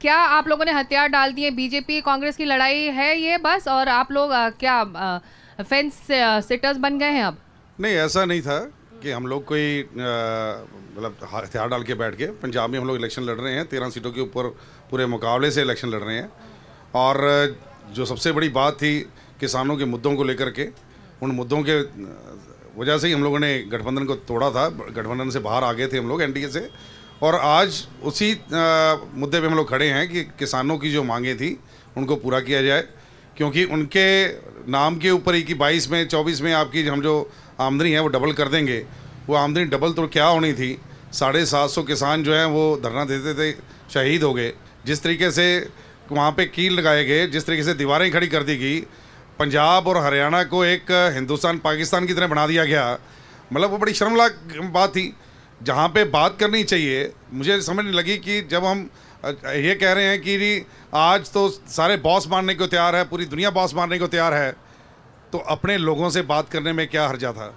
क्या आप लोगों ने हथियार डाल दिए बीजेपी कांग्रेस की लड़ाई है ये बस और आप लोग क्या फेंस सिटर्स बन गए हैं अब नहीं ऐसा नहीं था कि हम लोग कोई मतलब हथियार डाल के बैठ के पंजाब में हम लोग इलेक्शन लड़ रहे हैं तेरह सीटों के ऊपर पूरे मुकाबले से इलेक्शन लड़ रहे हैं और जो सबसे बड़ी बात थी किसानों के मुद्दों को लेकर के उन मुद्दों के वजह से ही हम लोगों ने गठबंधन को तोड़ा था गठबंधन से बाहर आ गए थे हम लोग एनडीए से और आज उसी मुद्दे पे हम लोग खड़े हैं कि किसानों की जो मांगे थी उनको पूरा किया जाए क्योंकि उनके नाम के ऊपर ही कि बाईस में चौबीस में आपकी हम जो आमदनी है वो डबल कर देंगे वो आमदनी डबल तो क्या होनी थी साढ़े सात सौ किसान जो हैं वो धरना देते थे शहीद हो गए जिस तरीके से वहाँ पे कील लगाए गए जिस तरीके से दीवारें खड़ी कर दी गई पंजाब और हरियाणा को एक हिंदुस्तान पाकिस्तान की तरह बना दिया गया मतलब वो बड़ी शर्मनाक बात थी जहाँ पे बात करनी चाहिए मुझे समझ नहीं लगी कि जब हम ये कह रहे हैं कि आज तो सारे बॉस मारने को तैयार है पूरी दुनिया बॉस मारने को तैयार है तो अपने लोगों से बात करने में क्या हर्जा था